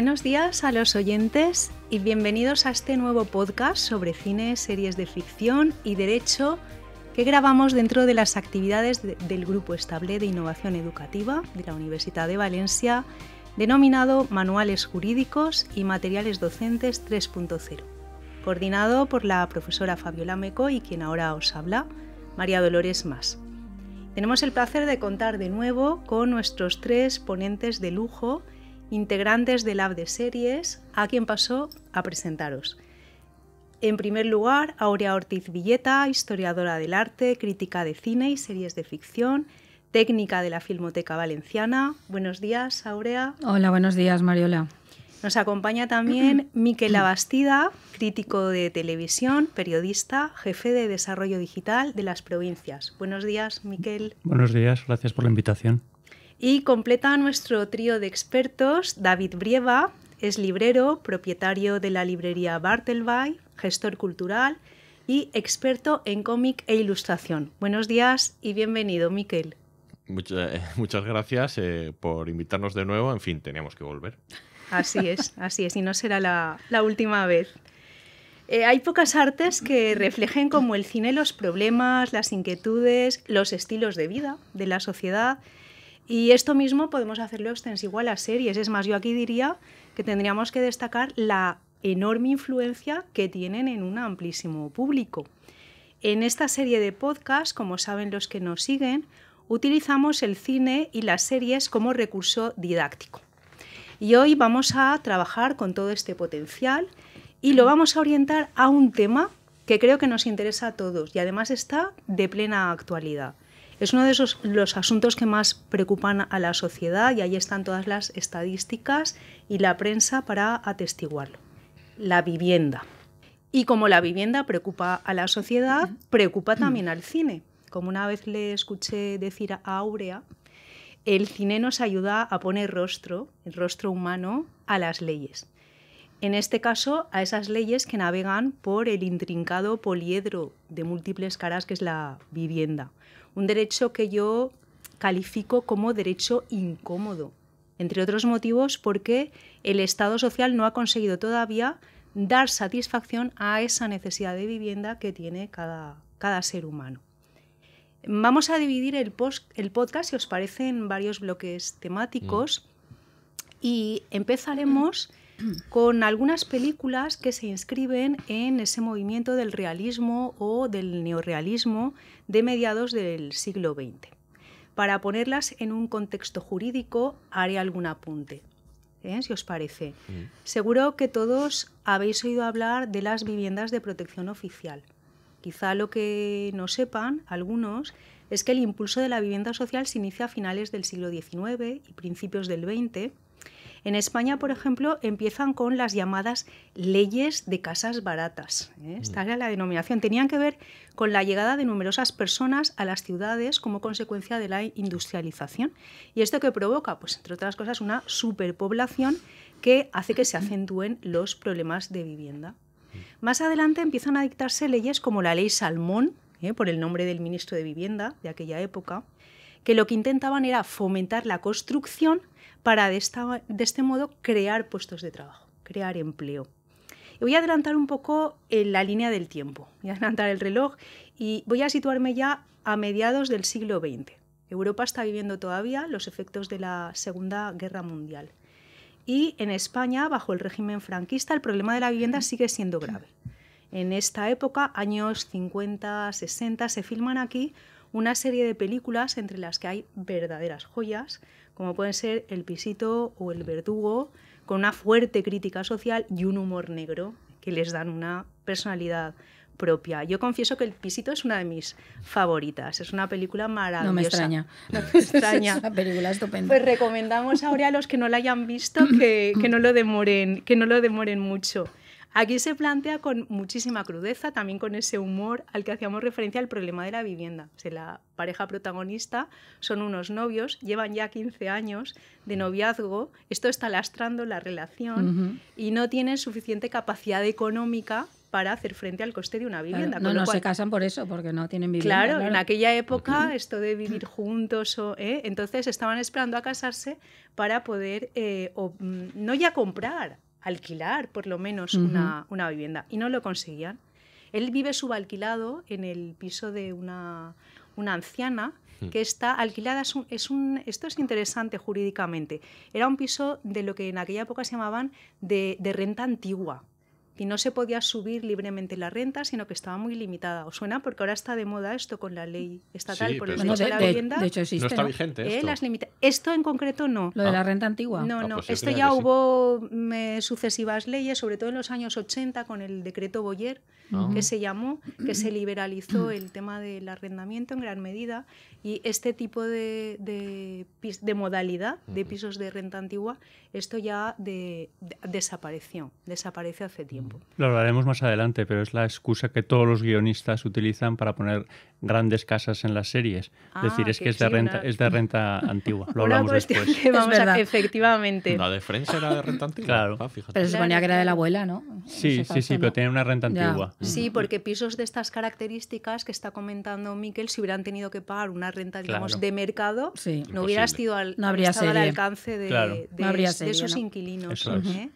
Buenos días a los oyentes y bienvenidos a este nuevo podcast sobre cine, series de ficción y derecho que grabamos dentro de las actividades del Grupo Estable de Innovación Educativa de la Universidad de Valencia, denominado Manuales Jurídicos y Materiales Docentes 3.0, coordinado por la profesora Fabiola Meco y quien ahora os habla, María Dolores Más. Tenemos el placer de contar de nuevo con nuestros tres ponentes de lujo, integrantes del Lab de Series, a quien pasó a presentaros. En primer lugar, Aurea Ortiz Villeta, historiadora del arte, crítica de cine y series de ficción, técnica de la Filmoteca Valenciana. Buenos días, Aurea. Hola, buenos días, Mariola. Nos acompaña también Miquel Abastida, crítico de televisión, periodista, jefe de desarrollo digital de las provincias. Buenos días, Miquel. Buenos días, gracias por la invitación. Y completa nuestro trío de expertos David Brieva, es librero, propietario de la librería Bartelby, gestor cultural y experto en cómic e ilustración. Buenos días y bienvenido, Miquel. Eh, muchas gracias eh, por invitarnos de nuevo. En fin, teníamos que volver. Así es, así es, y no será la, última vez. Eh, hay pocas artes que reflejen como el cine los problemas, las inquietudes, los estilos de vida de la sociedad y esto mismo podemos hacerlo extensivo a las series. Es más, yo aquí diría que tendríamos que destacar la enorme influencia que tienen en un amplísimo público. En esta serie de podcast, como saben los que nos siguen, utilizamos el cine y las series como recurso didáctico. Y hoy vamos a trabajar con todo este potencial y lo vamos a orientar a un tema que creo que nos interesa a todos y además está de plena actualidad, es uno de esos, los asuntos que más preocupan a la sociedad y ahí están todas las estadísticas y la prensa para atestiguarlo. La vivienda. Y como la vivienda preocupa a la sociedad, preocupa también al cine. Como una vez le escuché decir a Aurea, el cine nos ayuda a poner rostro, el rostro humano, a las leyes. En este caso, a esas leyes que navegan por el intrincado poliedro de múltiples caras que es la vivienda un derecho que yo califico como derecho incómodo, entre otros motivos porque el Estado social no ha conseguido todavía dar satisfacción a esa necesidad de vivienda que tiene cada, ser humano. Vamos a dividir el, podcast, si os parecen, en varios bloques temáticos mm. y empezaremos con algunas películas que se inscriben en ese movimiento del realismo o del neorealismo de mediados del siglo XX. Para ponerlas en un contexto jurídico haré algún apunte, ¿eh? si os parece. Mm. Seguro que todos habéis oído hablar de las viviendas de protección oficial. Quizá lo que no sepan algunos es que el impulso de la vivienda social se inicia a finales del siglo XIX y principios del XX en España, por ejemplo, empiezan con las llamadas leyes de casas baratas. ¿eh? Mm. Esta era la denominación. Tenían que ver con la llegada de numerosas personas a las ciudades como consecuencia de la industrialización. ¿Y esto que provoca? Pues, entre otras cosas, una superpoblación que hace que se acentúen los problemas de vivienda. Mm. Más adelante empiezan a dictarse leyes como la ley Salmón, ¿eh? por el nombre del ministro de Vivienda de aquella época, que lo que intentaban era fomentar la construcción para de, este modo crear puestos de trabajo, crear empleo. voy a adelantar un poco eh, la línea del tiempo, voy a adelantar el reloj y voy a situarme ya a mediados del siglo XX. Europa está viviendo todavía los efectos de la Segunda Guerra Mundial. Y en España, bajo el régimen franquista, el problema de la vivienda sigue siendo grave. En esta época, años 50, 60, se filman aquí una serie de películas entre las que hay verdaderas joyas, como pueden ser El Pisito o El Verdugo, con una fuerte crítica social y un humor negro que les dan una personalidad propia. Yo confieso que El Pisito es una de mis favoritas. Es una película maravillosa. No me extraña. No me extraña. es una película estupenda. Pues recomendamos ahora a los que no la hayan visto que, que, no, lo demoren, que no lo demoren mucho. Aquí se plantea con muchísima crudeza, también con ese humor al que hacíamos referencia al problema de la vivienda. la pareja protagonista son unos novios, llevan ya 15 años de noviazgo, esto está lastrando la relación y no tienen suficiente capacidad económica para hacer frente al coste de una vivienda. no, se casan por eso, porque no tienen vivienda. Claro, en aquella época esto de vivir juntos, ¿eh? entonces estaban esperando a casarse para poder, eh, mm, no ya comprar, alquilar por lo menos una, vivienda y no lo conseguían. Él vive subalquilado en el piso de una, anciana hmm. que está alquilada. esto es interesante jurídicamente. Era un piso de lo que en aquella época se llamaban de renta antigua y no se podía subir libremente la renta, sino que estaba muy limitada. ¿Os suena? Porque ahora está de moda esto con la ley estatal por de, la vivienda. no está vigente eh, esto. en concreto no. Lo de la ah. renta antigua. No, ah, no. Pues esto ya hubo mm, eh, sucesivas leyes, sobre todo en los años 80 con el decreto Boyer, ah. que se llamó, que se liberalizó el tema del arrendamiento en gran medida y este tipo de, de modalidad de pisos de renta antigua esto ya de, desapareció, desapareció hace tiempo. Mm. Lo hablaremos más adelante, pero es la excusa que todos los guionistas utilizan para poner grandes casas en las series. es ah, decir, es que, es, de renta, es de renta antigua. Lo hablamos después. vamos efectivamente. La de era de renta antigua. Claro. fíjate. Pero se suponía que era de la abuela, ¿no? Sí, sí, sí, pero tenía una renta antigua. Sí, porque pisos de estas características que está comentando Miquel, si hubieran tenido que pagar una renta, digamos, de mercado, no hubieras hubiera sido al, no estado al alcance de, de esos inquilinos. ¿eh?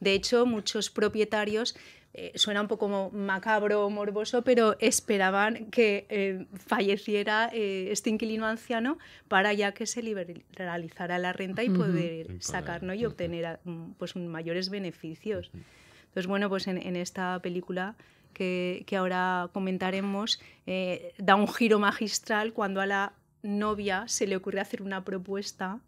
De hecho, muchos propietarios eh, suena un poco como macabro o morboso, pero esperaban que eh, falleciera este inquilino anciano para ya que se liberalizara la renta y poder sacarlo y obtener ah, pues, mayores beneficios. Entonces, bueno, pues en, esta película que, que ahora comentaremos, da un giro magistral cuando a la novia se le ocurre hacer una propuesta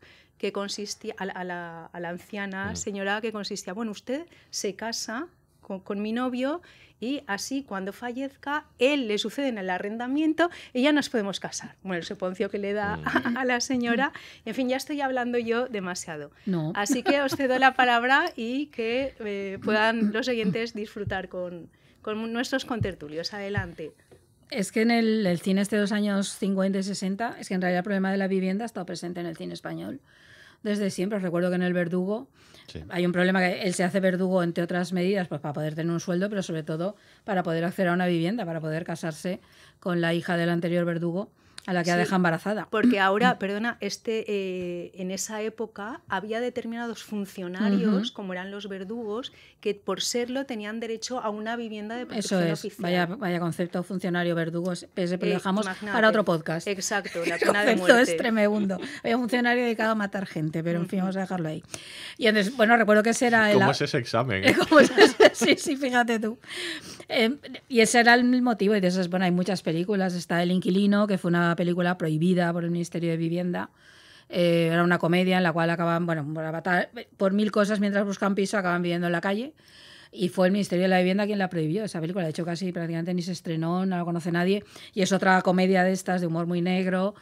que consistía, a, la, anciana mm. señora que consistía, bueno, usted se casa con, mi novio y así cuando fallezca, él le sucede en el arrendamiento y ya nos podemos casar. Bueno, el seponcio que le da mm. a, la señora. En fin, ya estoy hablando yo demasiado. Así que os cedo la palabra y que eh, puedan los siguientes disfrutar con, con nuestros contertulios. Adelante. Es que en el, el, cine este dos años 50 y 60, es que en realidad el problema de la vivienda ha estado presente en el cine español desde siempre. Os recuerdo que en el verdugo hay un problema que él se hace verdugo, entre otras medidas, pues para poder tener un sueldo, pero sobre todo para poder acceder a una vivienda, para poder casarse con la hija del anterior verdugo a la que ha dejado deja embarazada. Porque ahora, perdona, este, eh, en esa época había determinados funcionarios, como eran los verdugos, que por serlo tenían derecho a una vivienda de protección Eso es. Vaya, vaya concepto, funcionario verdugos, ese lo eh, dejamos para otro podcast. Exacto, la pena El de muerte. es tremendo. Había un funcionario dedicado a matar gente, pero en fin, vamos a dejarlo ahí. Y entonces, bueno, recuerdo que ese era el... ¿Cómo es ese examen? Eh? Sí, sí, fíjate tú. Em, y ese era el motivo, y de esas, bueno, hay muchas películas, está El Inquilino, que fue una película prohibida por el Ministerio de Vivienda. Eh, era una comedia en la cual acaban, bueno, por, mil cosas mientras buscan piso acaban viviendo en la calle. Y fue el Ministerio de la Vivienda quien la prohibió esa película. De hecho, casi prácticamente ni se estrenó, no la conoce nadie. Y es otra comedia de estas, de humor muy negro,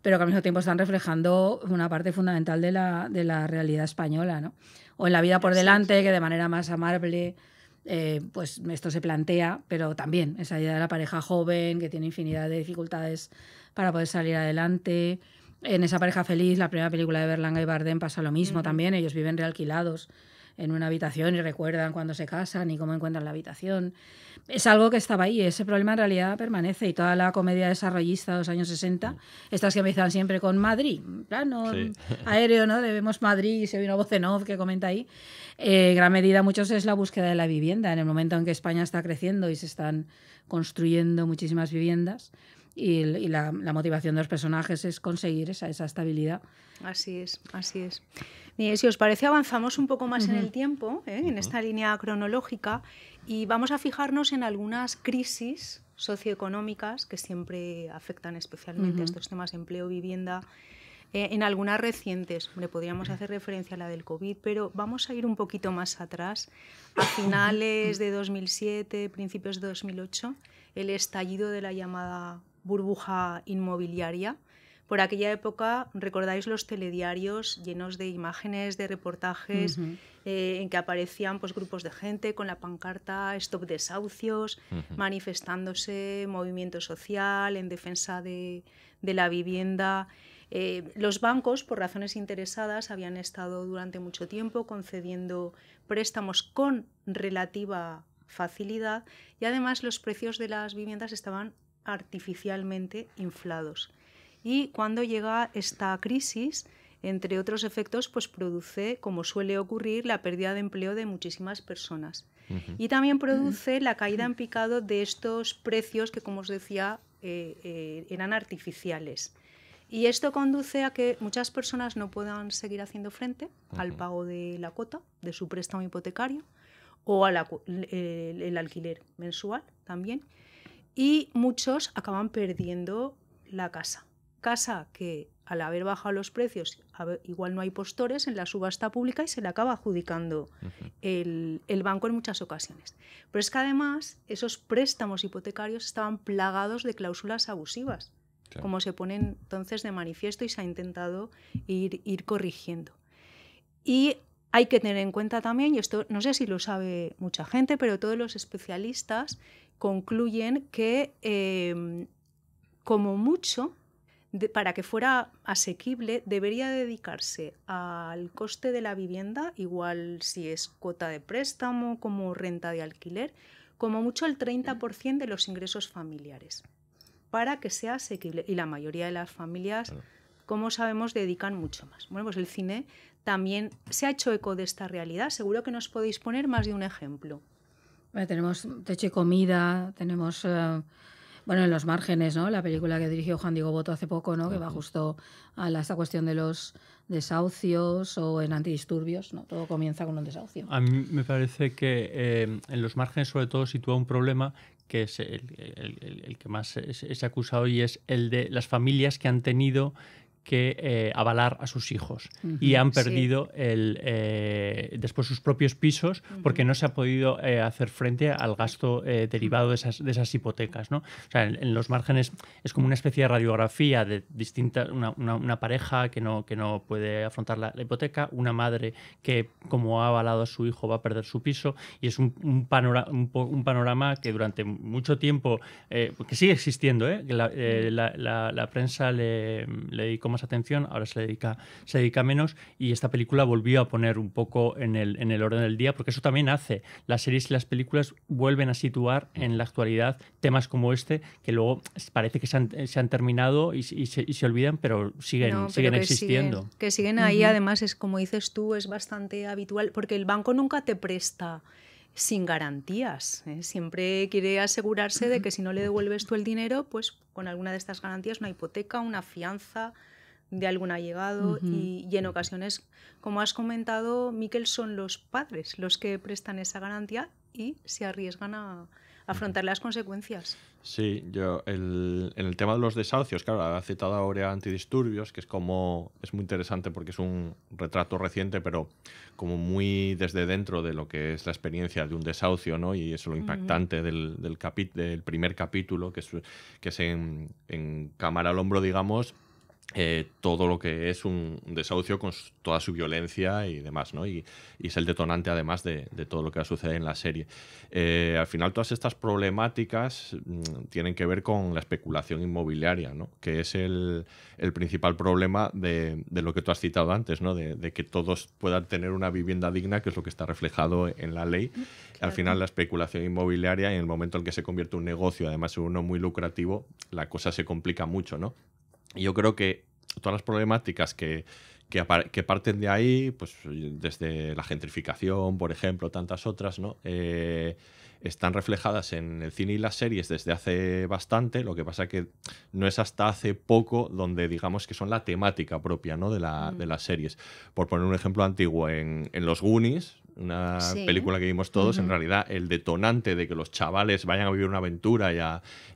pero que al mismo tiempo están reflejando una parte fundamental de la, de la realidad española. ¿no? O en La vida por delante, que de manera más amable, eh, pues esto se plantea, pero también esa idea de la pareja joven que tiene infinidad de dificultades para poder salir adelante. En esa pareja feliz, la primera película de Berlanga y Bardem pasa lo mismo también. Ellos viven realquilados en una habitación y recuerdan cuando se casan y cómo encuentran la habitación. Es algo que estaba ahí, ese problema en realidad permanece y toda la comedia desarrollista de los años 60, estas que empiezan siempre con Madrid, plano aéreo, ¿no? Debemos Madrid y se vino off que comenta ahí. Eh, gran medida muchos es la búsqueda de la vivienda, en el momento en que España está creciendo y se están construyendo muchísimas viviendas y, la, motivación de los personajes es conseguir esa, esa estabilidad. Así es, así es. si os parece, avanzamos un poco más en el tiempo, ¿eh? en esta línea cronológica, y vamos a fijarnos en algunas crisis socioeconómicas que siempre afectan especialmente a estos temas empleo, vivienda. Eh, en algunas recientes, le podríamos hacer referencia a la del COVID, pero vamos a ir un poquito más atrás. A finales de 2007, principios de 2008, el estallido de la llamada burbuja inmobiliaria. Por aquella época, recordáis los telediarios llenos de imágenes, de reportajes, eh, en que aparecían pues, grupos de gente con la pancarta Stop desahucios, manifestándose, movimiento social, en defensa de, la vivienda. Eh, los bancos, por razones interesadas, habían estado durante mucho tiempo concediendo préstamos con relativa facilidad y además los precios de las viviendas estaban artificialmente inflados. Y cuando llega esta crisis, entre otros efectos, pues produce, como suele ocurrir, la pérdida de empleo de muchísimas personas. Y también produce la caída en picado de estos precios que, como os decía, eh, eh, eran artificiales. Y esto conduce a que muchas personas no puedan seguir haciendo frente al pago de la cuota, de su préstamo hipotecario, o al el alquiler mensual también y muchos acaban perdiendo la casa. Casa que al haber bajado los precios, igual no hay postores en la subasta pública y se le acaba adjudicando el, banco en muchas ocasiones. Pero es que además esos préstamos hipotecarios estaban plagados de cláusulas abusivas, como se pone entonces de manifiesto y se ha intentado ir, ir corrigiendo. Y hay que tener en cuenta también, y esto no sé si lo sabe mucha gente, pero todos los especialistas concluyen que em, como mucho, para que fuera asequible, debería dedicarse al coste de la vivienda, igual si es cuota de préstamo, como renta de alquiler, como mucho el 30% de los ingresos familiares, para que sea asequible. Y la mayoría de las familias, como sabemos, dedican mucho más. Bueno, pues el cine también se ha hecho eco de esta realidad. Seguro que nos podéis poner más de un ejemplo tenemos techo y comida, tenemos... Eh, bueno, en los márgenes, ¿no? La película que dirigió Juan Diego Boto hace poco, ¿no? Que va justo a esta cuestión de los desahucios o en antidisturbios, ¿no? Todo comienza con un desahucio. A mí me parece que eh, en los márgenes, sobre todo, sitúa un problema que es el, que más es, es, acusado y es el de las familias que han tenido que eh, avalar a sus hijos y han perdido eh, después sus propios pisos porque no se ha podido eh, hacer frente al gasto derivado de esas, hipotecas. O sea, en, los márgenes es como una especie de radiografía de distintas, una, pareja que no, que no puede afrontar la, hipoteca, una madre que como ha avalado a su hijo va a perder su piso y es un, un, un, panorama que durante mucho tiempo, que sigue existiendo, la, la, prensa le, le dedicó atención, ahora se dedica, se dedica menos y esta película volvió a poner un poco en el, en el orden del día, porque eso también hace, las series y las películas vuelven a situar en la actualidad temas como este, que luego parece que se han, se han terminado y, se, y, se, olvidan, pero siguen, siguen existiendo. que siguen ahí, además, es como dices tú, es bastante habitual, porque el banco nunca te presta sin garantías. ¿eh? Siempre quiere asegurarse de que si no le devuelves tú el dinero, pues con alguna de estas garantías, una hipoteca, una fianza, de algún ha llegado y, en ocasiones, como has comentado, Miquel, son los padres los que prestan esa garantía y se arriesgan a afrontar las consecuencias. Sí, yo el, en el tema de los desahucios, claro, ha citado ahora Antidisturbios, que es como es muy interesante porque es un retrato reciente, pero como muy desde dentro de lo que es la experiencia de un desahucio, ¿no? Y eso lo impactante del, del, primer capítulo, que es, que en, en cámara al hombro, digamos, eh, todo lo que es un desahucio con toda su violencia y demás, ¿no? Y, es el detonante además de, todo lo que sucede en la serie. Eh, al final todas estas problemáticas mm, tienen que ver con la especulación inmobiliaria, ¿no? Que es el, principal problema de, lo que tú has citado antes, ¿no? De, que todos puedan tener una vivienda digna, que es lo que está reflejado en la ley. Mm, al final la especulación inmobiliaria, en el momento en que se convierte un negocio, además uno muy lucrativo, la cosa se complica mucho, ¿no? yo creo que todas las problemáticas que, que, parten de ahí, pues desde la gentrificación, por ejemplo, tantas otras, ¿no? Eh, están reflejadas en el cine y las series desde hace bastante, lo que pasa que no es hasta hace poco donde digamos que son la temática propia ¿no? de, la, mm. de las series. Por poner un ejemplo antiguo, en, en Los Goonies, una película que vimos todos, en realidad el detonante de que los chavales vayan a vivir una aventura y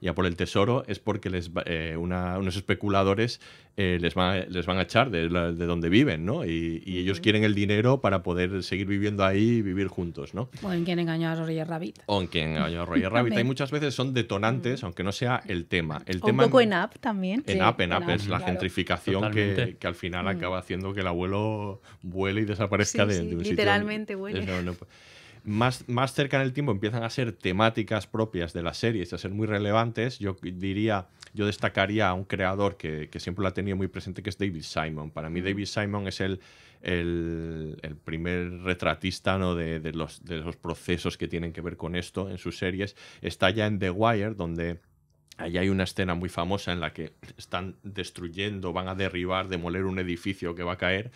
a, por el tesoro es porque les, eh, una, unos especuladores eh, les, van a, les van a echar de, de donde viven, ¿no? Y, ellos quieren el dinero para poder seguir viviendo ahí y vivir juntos, ¿no? O en quien engañó a Roger Rabbit. O en quien engañó a Roger Rabbit. y muchas veces son detonantes, aunque no sea el tema. El tema un poco en app también. En app, en app, es la gentrificación que, al final acaba haciendo que el abuelo vuele y desaparezca de, literalmente sitio. Más, más cerca en el tiempo empiezan a ser temáticas propias de las series, a ser muy relevantes. Yo diría, yo destacaría a un creador que, siempre lo ha tenido muy presente, que es David Simon. Para mí, David Simon es el, el, primer retratista ¿no? de, de, los, de los procesos que tienen que ver con esto en sus series. Está ya en The Wire, donde Allí hay una escena muy famosa en la que están destruyendo, van a derribar, demoler un edificio que va a caer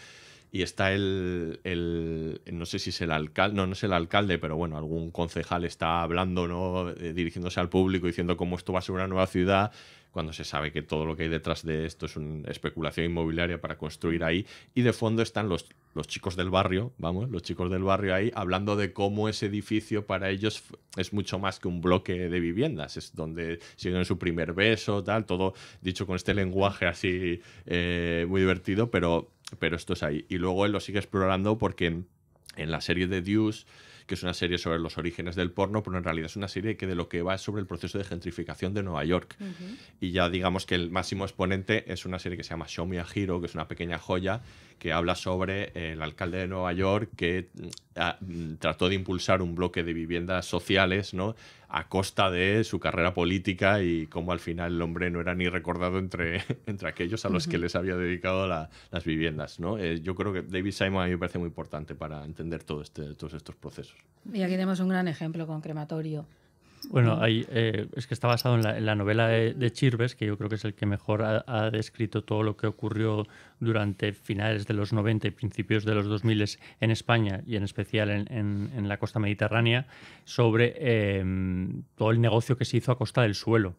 y está el, el, no sé si es el alcalde, no, no es el alcalde, pero bueno, algún concejal está hablando, ¿no? Eh, dirigiéndose al público, diciendo cómo esto va a ser una nueva ciudad, cuando se sabe que todo lo que hay detrás de esto es una especulación inmobiliaria para construir mm. ahí. Y de fondo están los, los chicos del barrio, vamos, los chicos del barrio ahí, hablando de cómo ese edificio para ellos es mucho más que un bloque de viviendas, es donde siguen su primer beso, tal, todo dicho con este lenguaje así eh, muy divertido, pero pero esto es ahí. Y luego él lo sigue explorando porque en, la serie de Deuce que es una serie sobre los orígenes del porno, pero en realidad es una serie que de lo que va es sobre el proceso de gentrificación de Nueva York. Y ya digamos que el máximo exponente es una serie que se llama Show Me a Hero, que es una pequeña joya que habla sobre el alcalde de Nueva York que mm, ah, mm, trató de impulsar un bloque de viviendas sociales, ¿no? a costa de su carrera política y cómo al final el hombre no era ni recordado entre, entre aquellos a los que les había dedicado las viviendas. ¿no? Eh, yo creo que David Simon a mí me parece muy importante para entender este, todos estos procesos. Y aquí tenemos un gran ejemplo con crematorio. Bueno, eh, es que está basado en la, novela de, Chirves, que yo creo que es el que mejor ha, descrito todo lo que ocurrió durante finales de los 90 y principios de los 2000 en España y en especial en, la costa mediterránea, sobre em, todo el negocio que se hizo a costa del suelo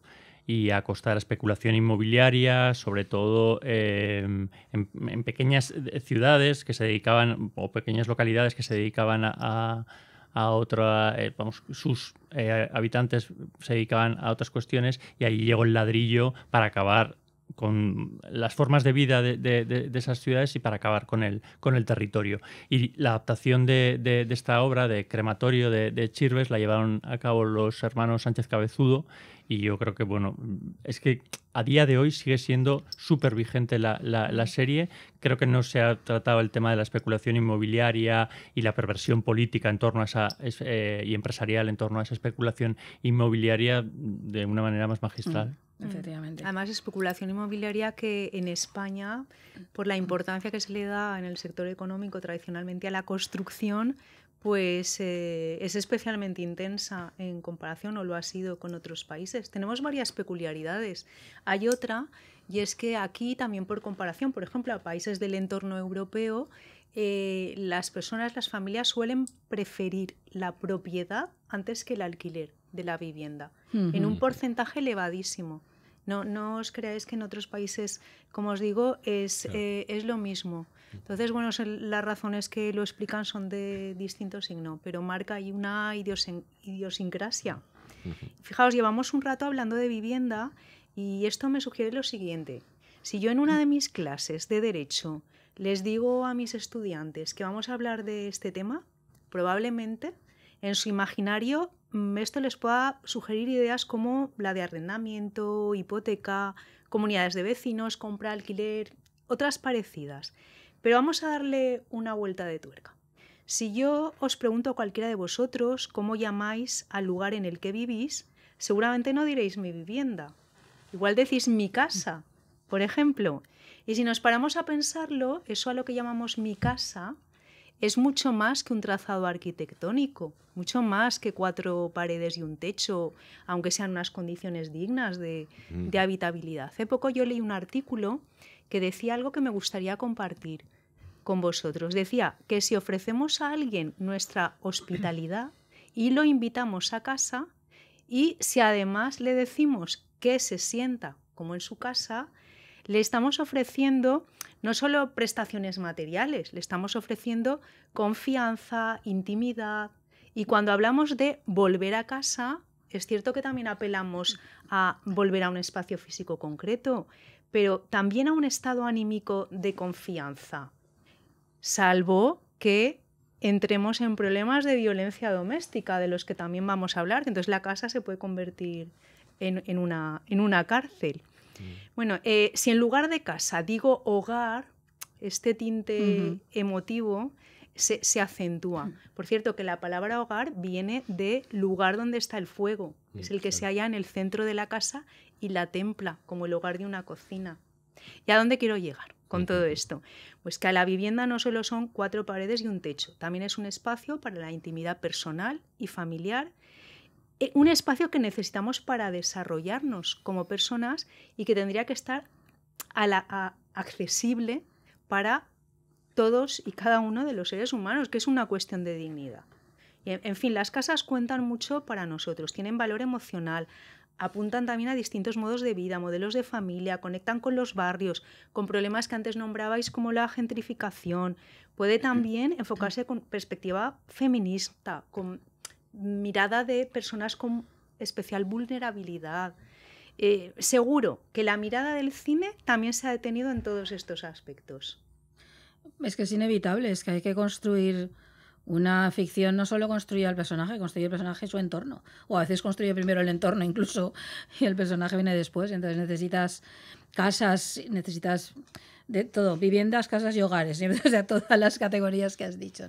y a costa de la especulación inmobiliaria, sobre todo em, en, pequeñas eh, ciudades que se dedicaban o pequeñas localidades que se dedicaban a a otra, eh, vamos, sus eh, habitantes se dedicaban a otras cuestiones y ahí llegó el ladrillo para acabar con las formas de vida de, esas ciudades y para acabar con el, con el territorio. Y la adaptación de, esta obra de Crematorio de, Chirves la llevaron a cabo los hermanos Sánchez Cabezudo y yo creo que, bueno, es que a día de hoy sigue siendo súper vigente la, serie. Creo que no se ha tratado el tema de la especulación inmobiliaria y la perversión política en torno a esa, eh, y empresarial en torno a esa especulación inmobiliaria de una manera más magistral. Mm. Efectivamente. Además, especulación inmobiliaria que en España, por la importancia que se le da en el sector económico tradicionalmente a la construcción, pues eh, es especialmente intensa en comparación o lo ha sido con otros países. Tenemos varias peculiaridades. Hay otra, y es que aquí también por comparación, por ejemplo, a países del entorno europeo, eh, las personas, las familias suelen preferir la propiedad antes que el alquiler de la vivienda, en un porcentaje elevadísimo. No, no os creáis que en otros países, como os digo, es, eh, es lo mismo. Entonces, bueno, las razones que lo explican son de distinto signo, pero marca ahí una idiosincrasia. Fijaos, llevamos un rato hablando de vivienda y esto me sugiere lo siguiente. Si yo en una de mis clases de derecho les digo a mis estudiantes que vamos a hablar de este tema, probablemente en su imaginario Mm, esto les pueda sugerir ideas como la de arrendamiento, hipoteca, comunidades de vecinos, compra, alquiler, otras parecidas. Pero vamos a darle una vuelta de tuerca. Si yo os pregunto a cualquiera de vosotros cómo llamáis al lugar en el que vivís, seguramente no diréis mi vivienda. Igual decís mi casa, por ejemplo. Y si nos paramos a pensarlo, eso a lo que llamamos mi casa es mucho más que un trazado arquitectónico, mucho más que cuatro paredes y un techo, aunque sean unas condiciones dignas mm. de, habitabilidad. Hace poco yo leí un artículo que decía algo que me gustaría compartir con vosotros. Decía que si ofrecemos a alguien nuestra hospitalidad y lo invitamos a casa, y si además le decimos que se sienta como en su casa, le estamos ofreciendo no solo prestaciones materiales, le estamos ofreciendo confianza, intimidad. Y cuando hablamos de volver a casa, es cierto que también apelamos a volver a un espacio físico concreto, pero también a un estado anímico de confianza, salvo que entremos en problemas de violencia doméstica, de los que también vamos a hablar, entonces la casa se puede convertir en, en una cárcel. Mm. Bueno, eh, si en lugar de casa digo hogar, este tinte emotivo se, acentúa. Mm. Por cierto, que la palabra hogar viene de lugar donde está el fuego, mm, es el que se halla en el centro de la casa y la templa, como el hogar de una cocina. ¿Y a dónde quiero llegar con todo esto? Pues que a la vivienda no solo son cuatro paredes y un techo, también es un espacio para la intimidad personal y familiar eh, un espacio que necesitamos para desarrollarnos como personas y que tendría que estar accesible para todos y cada uno de los seres humanos, que es una cuestión de dignidad. en, en fin, las casas cuentan mucho para nosotros, tienen valor emocional, apuntan también a distintos modos de vida, modelos de familia, conectan con los barrios, con problemas que antes nombrabais como la gentrificación. Puede también enfocarse con perspectiva feminista, con mirada de personas con especial vulnerabilidad. Eh, seguro que la mirada del cine también se ha detenido en todos estos aspectos. Es que es inevitable, es que hay que construir una ficción no solo construir al personaje, construir el personaje y su entorno. O a veces construye primero el entorno incluso y el personaje viene después. Entonces necesitas casas, necesitas de todo, viviendas, casas y hogares, ¿eh? o sea, todas las categorías que has dicho.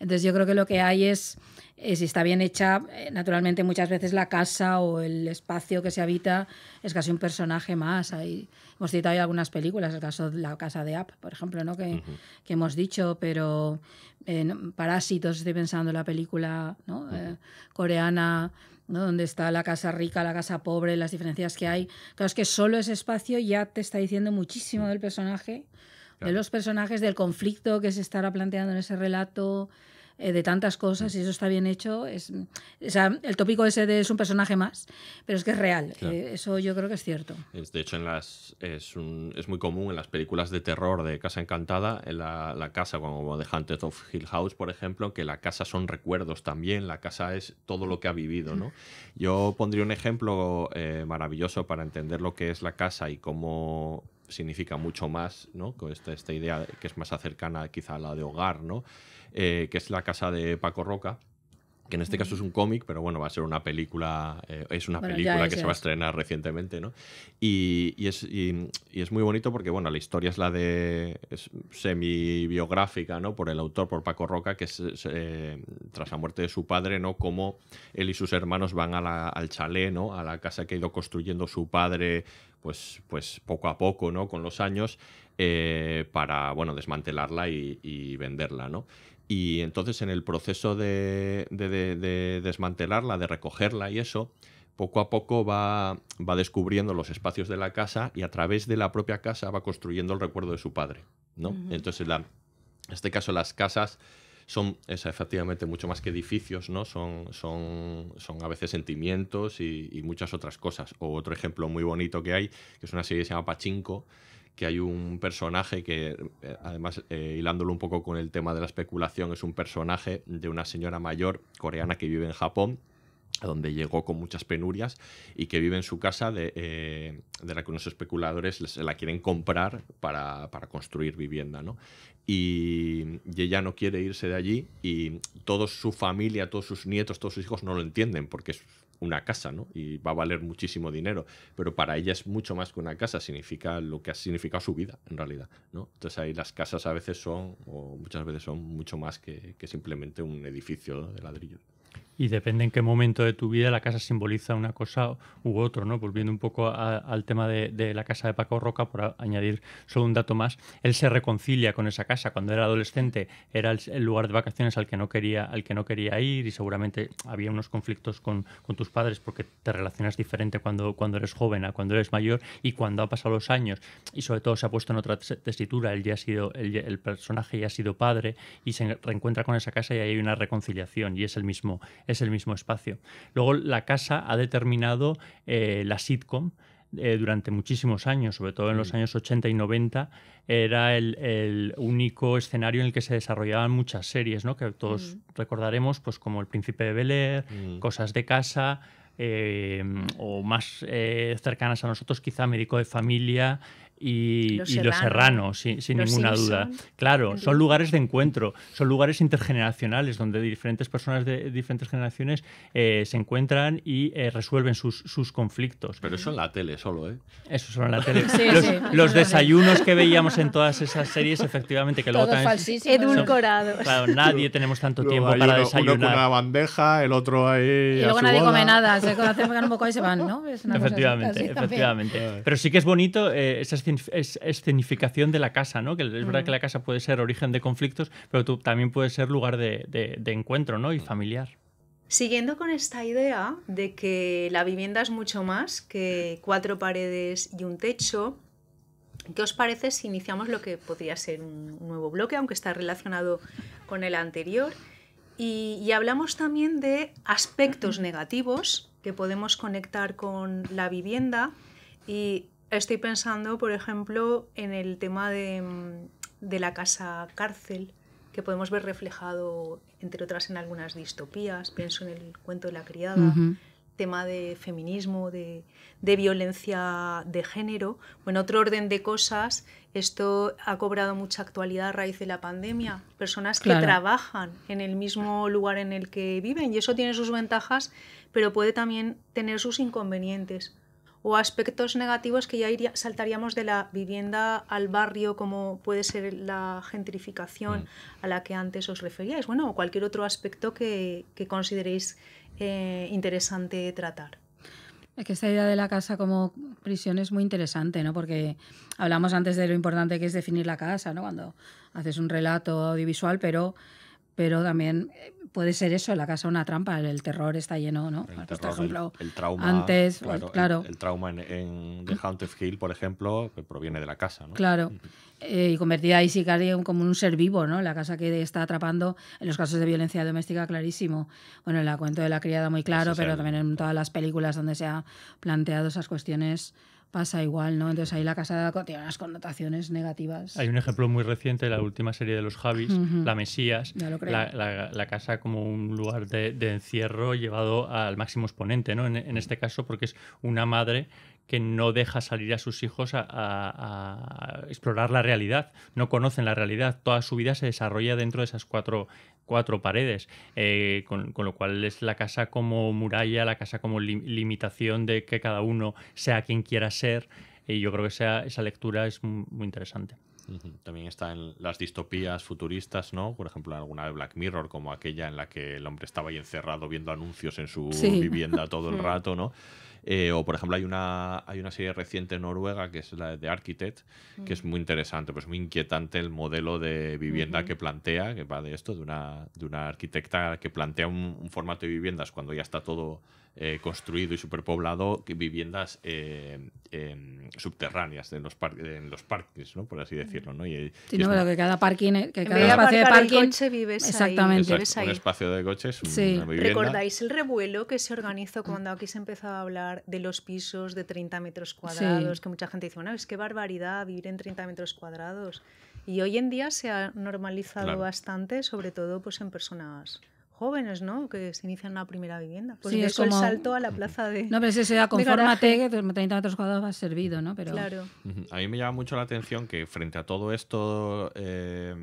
Entonces yo creo que lo que hay es, eh, si está bien hecha, eh, naturalmente muchas veces la casa o el espacio que se habita es casi un personaje más. Hay, hemos citado algunas películas, el caso de la casa de App, por ejemplo, ¿no? que, hemos dicho, pero en Parásitos, estoy pensando en la película coreana donde está la casa rica, la casa pobre, las diferencias que hay. Claro, es que solo ese espacio ya te está diciendo muchísimo mm. del personaje, de los personajes, del conflicto que se estará planteando en ese relato, eh, de tantas cosas y eso está bien hecho. Es, el tópico ese de es un personaje más, pero es que es real. Eh, eso yo creo que es cierto. de hecho, en las, es, muy común en las películas de terror de Casa Encantada, en la, casa, como The Haunted of Hill House, por ejemplo, que la casa son recuerdos también, la casa es todo lo que ha vivido. ¿no? Yo pondría un ejemplo eh, maravilloso para entender lo que es la casa y cómo significa mucho más, Con esta, esta idea que es más cercana quizá a la de hogar, ¿no? Eh, que es La Casa de Paco Roca, que en este caso es un cómic, pero bueno, va a ser una película, eh, es una película que se va a estrenar recientemente, ¿no? Y, es, muy bonito porque, bueno, la historia es la de semi-biográfica, ¿no? Por el autor, por Paco Roca, que es, eh, tras la muerte de su padre, ¿no? Cómo él y sus hermanos van al chalet, ¿no? A la casa que ha ido construyendo su padre, pues, pues poco a poco, ¿no? Con los años, para, bueno, desmantelarla y venderla, ¿no? Y entonces en el proceso de, desmantelarla, de recogerla y eso, poco a poco va, descubriendo los espacios de la casa y a través de la propia casa va construyendo el recuerdo de su padre. ¿no? Entonces, en este caso, las casas son es, efectivamente mucho más que edificios, ¿no? son, son, son a veces sentimientos y, muchas otras cosas. O otro ejemplo muy bonito que hay, que es una serie que se llama Pachinko, que hay un personaje que, eh, además, eh, hilándolo un poco con el tema de la especulación, es un personaje de una señora mayor coreana que vive en Japón a donde llegó con muchas penurias y que vive en su casa de, eh, la que unos especuladores la quieren comprar para, construir vivienda, ¿no? Y, y, ella no quiere irse de allí y toda su familia, todos sus nietos, todos sus hijos no lo entienden porque es una casa, ¿no? Y va a valer muchísimo dinero, pero para ella es mucho más que una casa, significa lo que ha significado su vida, en realidad, ¿no? Entonces ahí las casas a veces son, o muchas veces son, mucho más que, que simplemente un edificio de ladrillo. Y depende en qué momento de tu vida la casa simboliza una cosa u otro, ¿no? Volviendo un poco al tema de, la casa de Paco Roca, por añadir solo un dato más, él se reconcilia con esa casa. Cuando era adolescente era el, lugar de vacaciones al que no quería, al que no quería ir y seguramente había unos conflictos con, tus padres porque te relacionas diferente cuando, cuando eres joven a cuando eres mayor y cuando ha pasado los años y sobre todo se ha puesto en otra tesitura, él ya ha sido, el personaje ya ha sido padre y se reencuentra con esa casa y ahí hay una reconciliación y es el mismo es el mismo espacio. Luego la casa ha determinado eh, la sitcom. Eh, durante muchísimos años, sobre todo en los mm. años 80 y 90, era el, único escenario en el que se desarrollaban muchas series, ¿no? que todos mm. recordaremos, pues como El Príncipe de Bel Air, mm. Cosas de Casa, eh, o más cercanas a nosotros, quizá Médico de Familia, y Los, Serranos, sin, ninguna duda. Claro, son lugares de encuentro, son lugares intergeneracionales donde diferentes personas de diferentes generaciones eh, se encuentran y eh, resuelven sus, conflictos. Pero eso en la tele solo, ¿eh? Eso solo en la tele. los, desayunos que veíamos en todas esas series, efectivamente, que luego también. Edulcorados. Claro, nadie tenemos tanto tiempo para desayunar. Uno con una bandeja, el otro ahí. Y luego nadie come nada, se conocen un poco y se van, ¿no? efectivamente, efectivamente. Pero sí que es bonito eh, esas escenificación de la casa, ¿no? Que es verdad mm. que la casa puede ser origen de conflictos, pero tú, también puede ser lugar de, encuentro, ¿no? Y mm. familiar. Siguiendo con esta idea de que la vivienda es mucho más que cuatro paredes y un techo, ¿qué os parece si iniciamos lo que podría ser un nuevo bloque, aunque está relacionado con el anterior? y hablamos también de aspectos negativos que podemos conectar con la vivienda y Estoy pensando, por ejemplo, en el tema mm, de, la casa cárcel, que podemos ver reflejado, entre otras, en algunas distopías. Pienso en el cuento de la criada. tema de feminismo, de, violencia de género. En otro orden de cosas, esto ha cobrado mucha actualidad a raíz de la pandemia. Personas que trabajan en el mismo lugar en el que viven y eso tiene sus ventajas, pero puede también tener sus inconvenientes o aspectos negativos que ya iría, saltaríamos de la vivienda al barrio, como puede ser la gentrificación mm. a la que antes os referíais, bueno, o cualquier otro aspecto que, consideréis eh, interesante tratar. Es que esta idea de la casa como prisión es muy interesante, ¿no? Porque hablamos antes de lo importante que es definir la casa, ¿no? Cuando haces un relato audiovisual, pero pero también eh, puede ser eso, la casa una trampa, el terror está lleno, ¿no? El, por ejemplo, el, trauma. Antes, claro. Pues, el, trauma en, The Haunted Hill, por ejemplo, que proviene de la casa, ¿no? Claro. Eh, y convertida ahí Sicario como un ser vivo, ¿no? La casa que está atrapando, en los casos de violencia doméstica, clarísimo. Bueno, en la cuento de la criada muy claro, pero también en todas las películas donde se ha planteado esas cuestiones pasa igual, ¿no? Entonces ahí la casa tiene unas connotaciones negativas. Hay un ejemplo muy reciente, de la última serie de los Javis, La Mesías, La, casa como un lugar de, encierro llevado al máximo exponente, ¿no? En, este caso porque es una madre que no deja salir a sus hijos a, a, explorar la realidad, no conocen la realidad, toda su vida se desarrolla dentro de esas cuatro, cuatro paredes, eh, con, lo cual es la casa como muralla, la casa como limitación de que cada uno sea quien quiera ser, y yo creo que sea esa lectura es muy interesante. También está en las distopías futuristas, ¿no? Por ejemplo, en alguna de Black Mirror, como aquella en la que el hombre estaba ahí encerrado viendo anuncios en su vivienda todo el rato, ¿no? Eh, o, por ejemplo, hay una, hay una serie reciente en Noruega, que es la de Architect, que es mm. muy interesante, pues muy inquietante el modelo de vivienda que plantea, que va de esto, de una, de una arquitecta que plantea un formato de viviendas cuando ya está todo eh, construido y superpoblado viviendas eh, em, subterráneas en los, en los por así decirlo. Eh, sí, pero que cada parking, que cada espacio de parking. coche vives Ahí. un espacio de coches, una vivienda. ¿Recordáis el revuelo que se organizó cuando aquí se empezó a hablar de los pisos de 30 metros cuadrados? Que mucha gente dice, bueno, es que barbaridad vivir en 30 metros cuadrados. Y hoy en día se ha normalizado bastante, sobre todo pues en personas jóvenes, ¿no? Que se inician una primera vivienda. Pues sí, es el salto a la plaza de. No, pero te meten confórmate que 30 metros cuadrados ha servido, ¿no? Pero... Claro. A mí me llama mucho la atención que frente a todo esto, eh,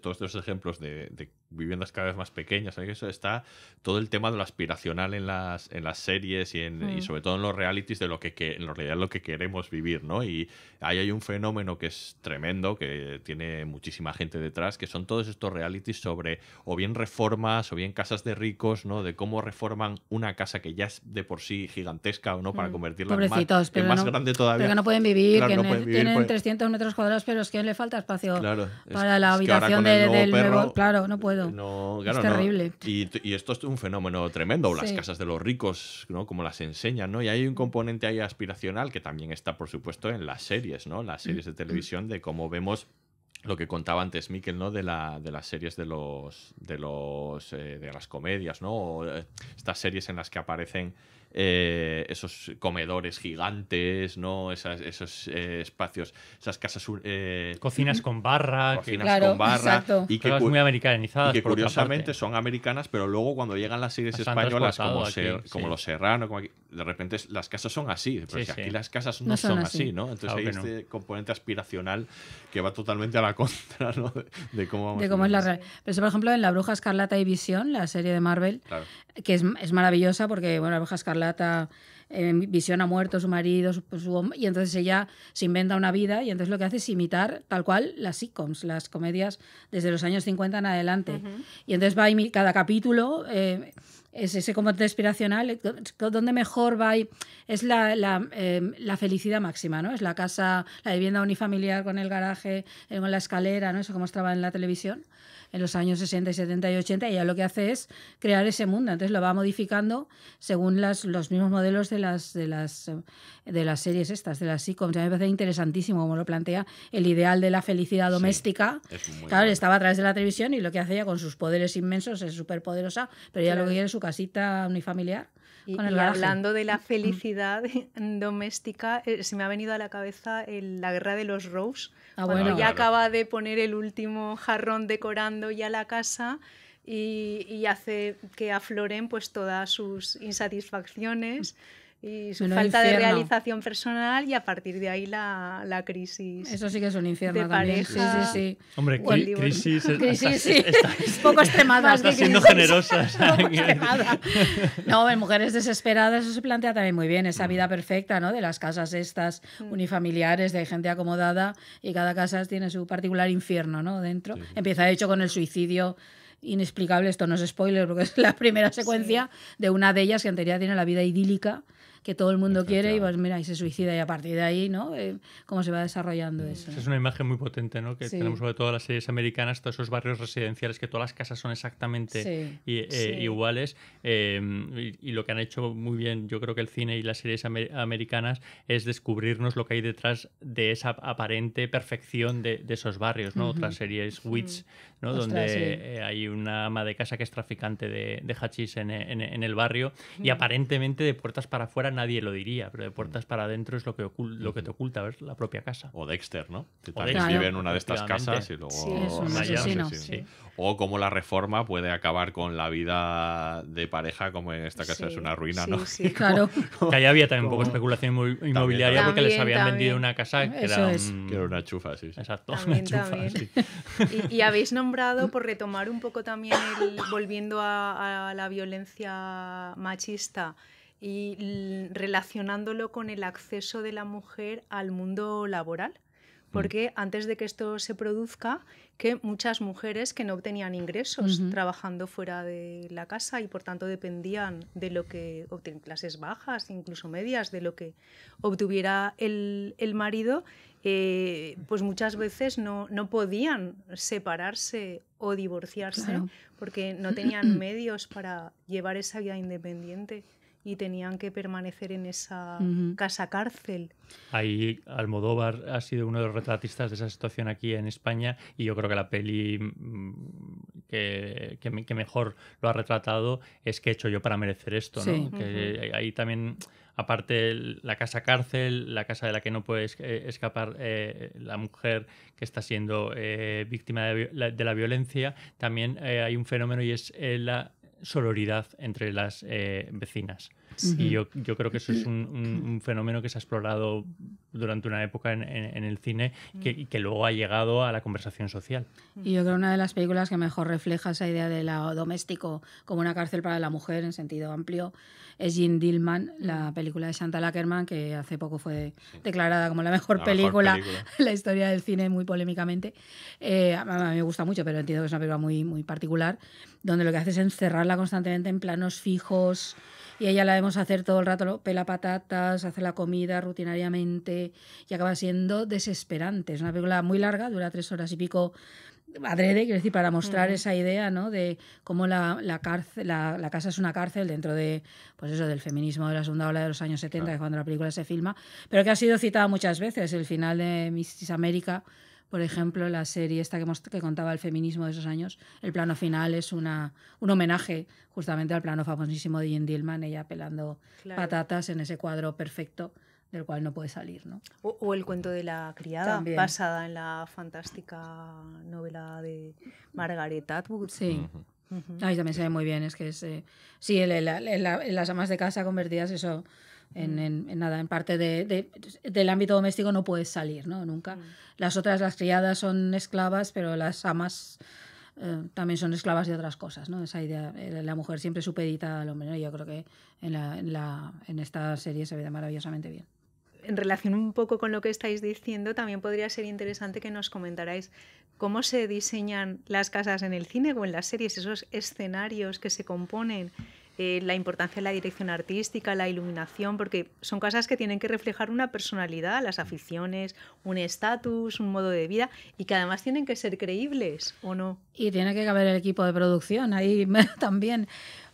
todos estos ejemplos de, viviendas cada vez más pequeñas, ¿sabes? eso está todo el tema de lo aspiracional en las, en las series y, en, y mm. sobre todo en los realities de lo que, que, en realidad lo que queremos vivir, ¿no? Y ahí hay un fenómeno que es tremendo, que tiene muchísima gente detrás, que son todos estos realities sobre o bien reformas o bien casas de ricos, ¿no? De cómo reforman una casa que ya es de por sí gigantesca, ¿no? Para mm, convertirla en, más, grande todavía. Pero que no pueden vivir, que tienen 300 pues metros cuadrados, pero es que le falta espacio para la habitación del Claro, no puedo. es terrible. Y, esto es un fenómeno tremendo, las casas de los ricos, ¿no? Como las enseñan, ¿no? Y hay un componente ahí aspiracional que también está, por supuesto, en las series, ¿no? Las mm. series de televisión de cómo vemos lo que contaba antes Miquel, ¿no? De, la, de las series de los de los eh, de las comedias, ¿no? Eh, estas series en las que aparecen eh, esos comedores gigantes, ¿no? esos eh, espacios, esas casas... Eh, cocinas con barra. Cocinas con barra. Y que, muy americanizadas. curiosamente son americanas, pero luego cuando llegan las series españolas como, Los Serrano, de repente las casas son así, pero aquí las casas no, son, así. ¿no? Entonces hay este componente aspiracional que va totalmente a la contra, De, cómo, vamos es la realidad. Pero por ejemplo, en La Bruja Escarlata y Visión, la serie de Marvel, que es, es maravillosa porque, bueno, La Bruja Escarlata eh, visiona visión a muerto su marido, y entonces ella se inventa una vida y entonces lo que hace es imitar tal cual las sitcoms, las comedias desde los años 50 en adelante. Y entonces va y cada capítulo... Eh, es ese combate inspiracional, eh, donde mejor va y es la, em, la, felicidad máxima, ¿no? Es la casa, la vivienda unifamiliar con el garaje, con la escalera, ¿no? Eso como mostraba en la televisión en los años 60 y 70 y 80, ella lo que hace es crear ese mundo, entonces lo va modificando según las, los mismos modelos de las, de, las, de las series estas, de las sitcoms. A mí me parece interesantísimo como lo plantea el ideal de la felicidad doméstica. claro, estaba a través de la televisión y lo que hace ella con sus poderes inmensos es súper poderosa, pero ya lo que quiere es su casita unifamiliar y, hablando de la mm. felicidad doméstica, eh, se me ha venido a la cabeza la guerra de los Rose. Ah, cuando ya acaba de poner el último jarrón decorando ya la casa. Y, hace que afloren pues todas sus insatisfacciones y su falta de realización personal y a partir de ahí la, crisis. Eso sí que es un infierno sí, sí, sí. Hombre, pues crisis, es, crisis poco extremada. Está siendo generosa. no, en Mujeres Desesperadas eso se plantea también muy bien, esa mm. vida perfecta ¿no? de las casas estas mm. unifamiliares, de gente acomodada y cada casa tiene su particular infierno ¿no? dentro. Empieza de hecho con el suicidio inexplicable, esto no es spoiler porque es la primera secuencia de una de ellas que anteriormente tiene la vida idílica que todo el mundo quiere y pues, mira, y se suicida y a partir de ahí, ¿no? Eh, cómo se va desarrollando eso. Es una imagen muy potente, ¿no? Que tenemos sobre todo las series americanas, todos esos barrios residenciales, que todas las casas son exactamente eh, iguales. Eh, y, lo que han hecho muy bien, yo creo que el cine y las series americanas es descubrirnos lo que hay detrás de esa aparente perfección de, esos barrios, ¿no? Otras series, Witch... ¿no? Donde hay una ama de casa que es traficante de, de hachís en, en, el barrio y aparentemente de puertas para afuera nadie lo diría, pero de mm. puertas para adentro es lo que, lo que te oculta ver la propia casa. O Dexter, ¿no? Que también vive en una de estas casas y luego... o cómo la reforma puede acabar con la vida de pareja, como en esta casa es una ruina, ¿no? Sí, claro. que ahí había también un poco especulación inmobiliaria porque les habían vendido una casa que era, que era, una chufa, sí. Exacto, una Y, habéis nombrado, por retomar un poco también, volviendo a, a la violencia machista, y relacionándolo con el acceso de la mujer al mundo laboral. Mm. Porque antes de que esto se produzca, que muchas mujeres que no obtenían ingresos trabajando fuera de la casa y por tanto dependían de lo que obtienen clases bajas, incluso medias, de lo que obtuviera el, marido, eh, pues muchas veces no, podían separarse o divorciarse porque no tenían medios para llevar esa vida independiente y tenían que permanecer en esa casa cárcel. Ahí Almodóvar ha sido uno de los retratistas de esa situación aquí en España y yo creo que la peli mm, que, que, mejor lo ha retratado es que he hecho yo para merecer esto, Que ahí también aparte la casa cárcel, la casa de la que no puede eh, escapar eh, la mujer que está siendo eh, víctima de, la violencia, también hay un fenómeno y es la sororidad entre las eh, vecinas. Y yo, creo que eso es un, fenómeno que se ha explorado durante una época en, el cine mm. que, y que luego ha llegado a la conversación social. Mm. Y yo creo que una de las películas que mejor refleja esa idea de lo doméstico como una cárcel para la mujer en sentido amplio es Jean Dillman, la mm. película de Chantal Lackerman que hace poco fue declarada como la mejor, película, la historia del cine, muy polémicamente. Eh, a mí me gusta mucho, pero entiendo que es una película muy, muy particular, donde lo que hace es encerrarla constantemente en planos fijos y ella la vemos hacer todo el rato, pela patatas, hace la comida rutinariamente y acaba siendo desesperante. Es una película muy larga, dura tres horas y pico adrede, quiero decir, para mostrar esa idea ¿no? de cómo la, cárcel, la, casa es una cárcel dentro de, pues eso, del feminismo de la segunda ola de los años 70, que cuando la película se filma, pero que ha sido citada muchas veces, el final de Mrs. América, por ejemplo, la serie esta que, que, contaba el feminismo de esos años, el plano final es una, un homenaje justamente al plano famosísimo de Jane Dillman, ella pelando patatas en ese cuadro perfecto del cual no puede salir. ¿no? O, el cuento de la criada, basada en la fantástica novela de Margaret Atwood. Sí. Ahí también se ve muy bien, es que es, eh, sí, el, las amas de casa convertidas eso en, nada, en parte de, del ámbito doméstico no puedes salir, ¿no? Nunca. Las otras, las criadas son esclavas, pero las amas eh, también son esclavas de otras cosas, ¿no? Esa idea, eh, la mujer siempre supedita al hombre, Yo creo que en, la, en esta serie se ve maravillosamente bien en relación un poco con lo que estáis diciendo, también podría ser interesante que nos comentarais cómo se diseñan las casas en el cine o en las series, esos escenarios que se componen eh, la importancia de la dirección artística, la iluminación, porque son cosas que tienen que reflejar una personalidad, las aficiones, un estatus, un modo de vida y que además tienen que ser creíbles, ¿o no? Y tiene que caber el equipo de producción ahí también.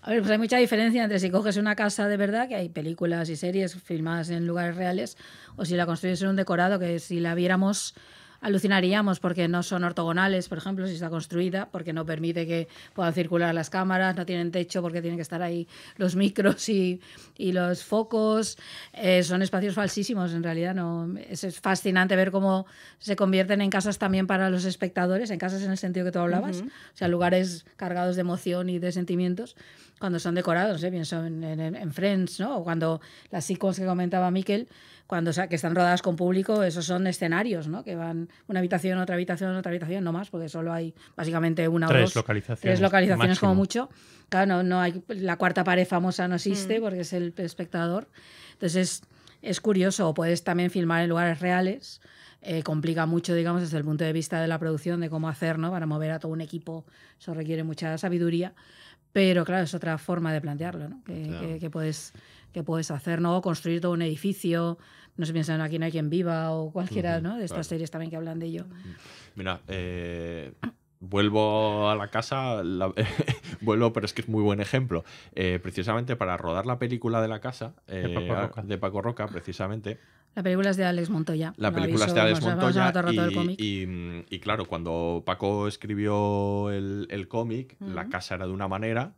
Pues hay mucha diferencia entre si coges una casa de verdad, que hay películas y series filmadas en lugares reales, o si la construyes en un decorado, que si la viéramos alucinaríamos porque no son ortogonales, por ejemplo, si está construida, porque no permite que puedan circular las cámaras, no tienen techo porque tienen que estar ahí los micros y, los focos. Eh, son espacios falsísimos, en realidad. No, es, fascinante ver cómo se convierten en casas también para los espectadores, en casas en el sentido que tú hablabas, o sea, lugares cargados de emoción y de sentimientos cuando son decorados, pienso ¿eh? en, Friends, ¿no? O cuando las icons que comentaba Miquel, cuando sea, que están rodadas con público, esos son escenarios, ¿no? Que van una habitación, otra habitación, otra habitación, no más, porque solo hay básicamente una o dos. Localizaciones tres localizaciones como mucho. Claro, no, no, hay la cuarta pared famosa no existe mm. porque es el espectador. Entonces es, curioso, o puedes también filmar en lugares reales. Eh, complica mucho, digamos, desde el punto de vista de la producción, de cómo hacer, ¿no? Para mover a todo un equipo, eso requiere mucha sabiduría. Pero claro, es otra forma de plantearlo, ¿no? que, puedes, que puedes hacer, ¿no? construir todo un edificio, no se piensan en aquí no hay quien viva o cualquiera ¿no? de estas series también que hablan de ello. Mira, eh, vuelvo a la casa, vuelvo, pero es que es muy buen ejemplo. Eh, precisamente para rodar la película de la casa, eh, de, Paco Roca. precisamente. La película es de Alex Montoya. La película es de Alex Montoya. Y, claro, cuando Paco escribió el, cómic, la casa era de una manera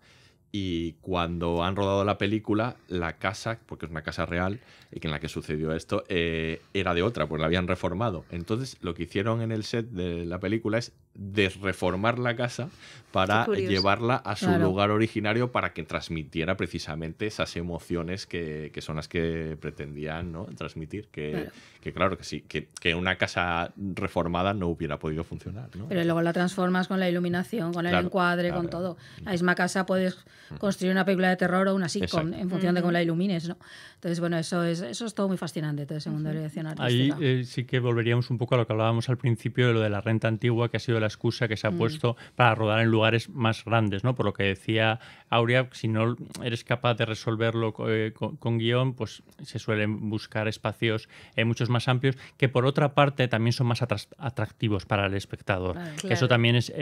y cuando han rodado la película, la casa, porque es una casa real, y que en la que sucedió esto, eh, era de otra, pues la habían reformado. Entonces, lo que hicieron en el set de la película es desreformar la casa para llevarla a su lugar originario para que transmitiera precisamente esas emociones que, que son las que pretendían transmitir. Que claro. que sí, que, una casa reformada no hubiera podido funcionar. Pero luego la transformas con la iluminación, con el encuadre, con todo. La misma casa puedes construir una película de terror o una sitcom en función de cómo la ilumines. ¿no? Entonces, bueno, eso es eso es todo muy fascinante, todo ese mundo de artística. Ahí eh, sí que volveríamos un poco a lo que hablábamos al principio de lo de la renta antigua, que ha sido la excusa que se ha mm. puesto para rodar en lugares más grandes, ¿no? Por lo que decía Aurea, si no eres capaz de resolverlo eh, con, guión, pues se suelen buscar espacios eh, muchos más amplios, que por otra parte también son más atractivos para el espectador. eso también es,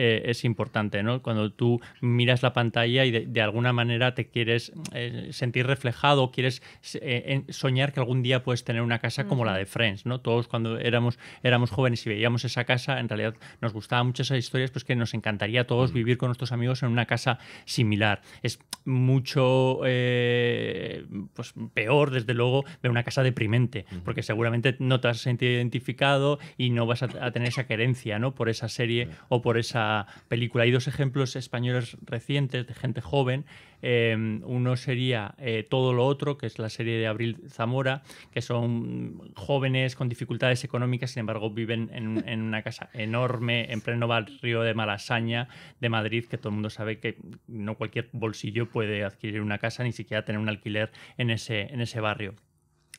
importante, ¿no? Cuando tú miras la pantalla y de alguna manera te quieres sentir reflejado, quieres soñar que algún día puedes tener una casa como la de Friends, ¿no? Todos cuando éramos, éramos jóvenes y veíamos esa casa, en realidad nos gustaban mucho esas historias, pues que nos encantaría a todos vivir con nuestros amigos en una casa similar. Es mucho eh, pues peor, desde luego, ver una casa deprimente, porque seguramente no te has sentido identificado y no vas a, tener esa querencia, ¿no? Por esa serie o por esa película. Hay dos ejemplos españoles recientes de gente joven Em, uno sería eh, Todo lo otro, que es la serie de Abril Zamora, que son jóvenes con dificultades económicas, sin embargo viven en, una casa enorme, en pleno barrio de Malasaña, de Madrid, que todo el mundo sabe que no cualquier bolsillo puede adquirir una casa, ni siquiera tener un alquiler en ese, en ese barrio.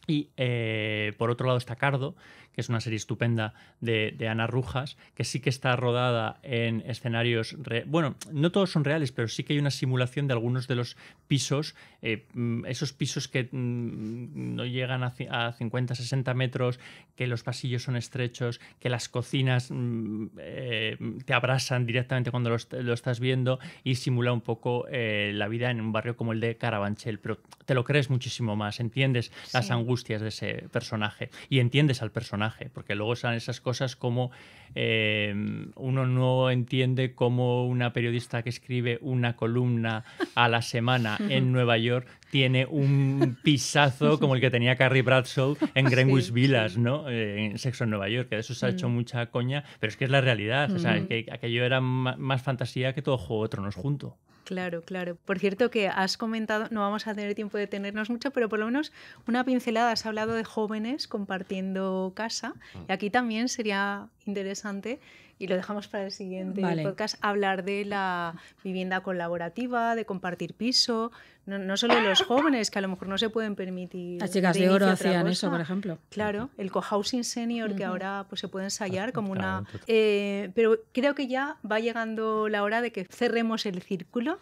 Y eh, por otro lado está Cardo, que es una serie estupenda de, Ana Rujas, que sí que está rodada en escenarios, bueno, no todos son reales, pero sí que hay una simulación de algunos de los pisos, eh, mm, esos pisos que mm, no llegan a, 50, 60 metros, que los pasillos son estrechos, que las cocinas mm, eh, te abrasan directamente cuando lo, estás viendo y simula un poco eh, la vida en un barrio como el de Carabanchel, pero te lo crees muchísimo más, entiendes las angustias de ese personaje y entiendes al personaje porque luego salen esas cosas como eh, uno no entiende cómo una periodista que escribe una columna a la semana en Nueva York tiene un pisazo como el que tenía Carrie Bradshaw en Greenwich Villas, ¿no? Eh, en Sexo en Nueva York, que de eso se ha hecho mm. mucha coña, pero es que es la realidad, o sea, mm. que aquello era más fantasía que todo Juego de Tronos junto. Claro, claro. Por cierto que has comentado, no vamos a tener tiempo de tenernos mucho, pero por lo menos una pincelada, has hablado de jóvenes compartiendo casa y mm. aquí también sería interesante y lo dejamos para el siguiente podcast, hablar de la vivienda colaborativa, de compartir piso, no, solo los jóvenes que a lo mejor no se pueden permitir. Las chicas de, oro hacían eso, por ejemplo. Claro, el cohousing senior que ahora pues, se puede ensayar pues, como una... Pues. Eh, pero creo que ya va llegando la hora de que cerremos el círculo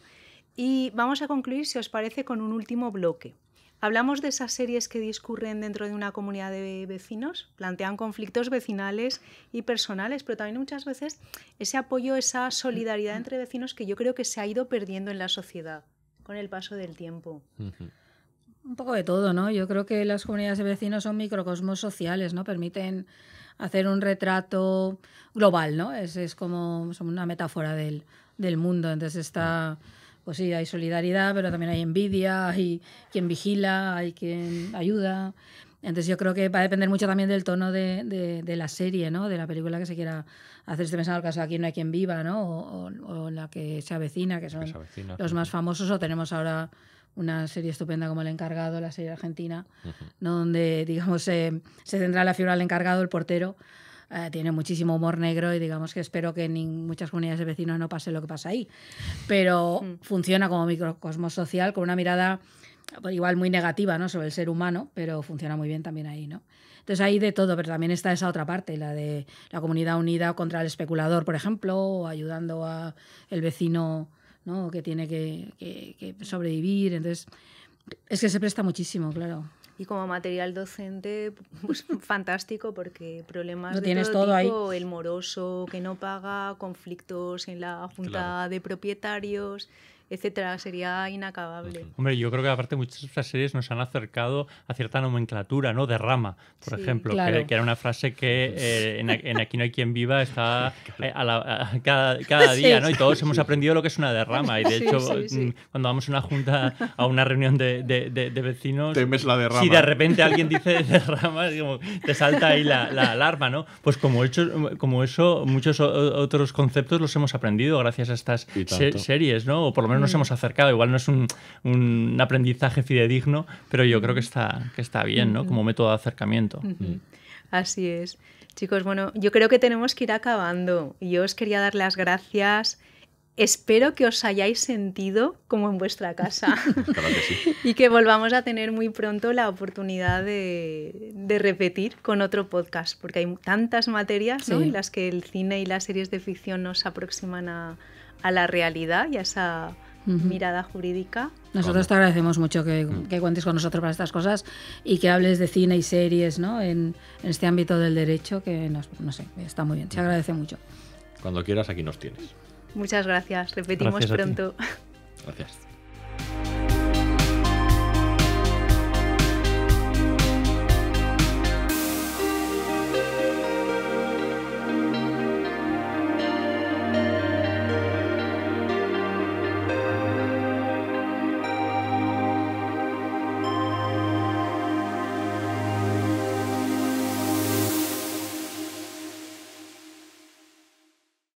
y vamos a concluir, si os parece, con un último bloque. Hablamos de esas series que discurren dentro de una comunidad de vecinos, plantean conflictos vecinales y personales, pero también muchas veces ese apoyo, esa solidaridad entre vecinos que yo creo que se ha ido perdiendo en la sociedad con el paso del tiempo. Un poco de todo, ¿no? Yo creo que las comunidades de vecinos son microcosmos sociales, ¿no? Permiten hacer un retrato global, ¿no? Es, como, una metáfora del, del mundo, entonces está pues sí, hay solidaridad, pero también hay envidia, hay quien vigila, hay quien ayuda. Entonces yo creo que va a depender mucho también del tono de, de, la serie, ¿no? De la película que se quiera hacer. este pensando en el caso de Aquí no hay quien viva, ¿no? O, la que se avecina, que son los más famosos. O tenemos ahora una serie estupenda como El Encargado, la serie argentina, ¿no? donde, digamos, se centra la figura del encargado, el portero, eh, tiene muchísimo humor negro y digamos que espero que en muchas comunidades de vecinos no pase lo que pasa ahí. Pero mm. funciona como microcosmos social con una mirada pues, igual muy negativa ¿no? sobre el ser humano, pero funciona muy bien también ahí. ¿no? Entonces hay de todo, pero también está esa otra parte, la de la comunidad unida contra el especulador, por ejemplo, o ayudando al vecino ¿no? que tiene que, que sobrevivir. Entonces, es que se presta muchísimo, claro y como material docente, pues fantástico, porque problemas de todo, tipo, el moroso que no paga, conflictos en la junta de propietarios, etcétera. Sería inacabable. Hombre, yo creo que aparte muchas de estas series nos han acercado a cierta nomenclatura, ¿no? Derrama, por ejemplo, que, era una frase que eh, en, Aquí no hay quien viva está eh, a cada, día, ¿no? Y todos hemos aprendido lo que es una derrama. Y de hecho, mm, cuando vamos a una junta, a una reunión de, vecinos, Si de repente alguien dice derrama, te salta ahí la, alarma, ¿no? Pues como, hecho, como eso, muchos otros conceptos los hemos aprendido gracias a estas series, ¿no? O por lo menos nos mm. hemos acercado. Igual no es un, aprendizaje fidedigno, pero yo creo que está, que está bien, ¿no? Como método de acercamiento. Mm. Así es. Chicos, bueno, yo creo que tenemos que ir acabando. Yo os quería dar las gracias. Espero que os hayáis sentido como en vuestra casa sí. y que volvamos a tener muy pronto la oportunidad de, repetir con otro podcast, porque hay tantas materias en las que el cine y las series de ficción nos aproximan a, a la realidad y a esa mirada jurídica. Nosotros te agradecemos mucho que, cuentes con nosotros para estas cosas y que hables de cine y series ¿no? en, este ámbito del derecho, que no sé, está muy bien, se agradece mucho. Cuando quieras, aquí nos tienes. Muchas gracias, repetimos pronto. Gracias.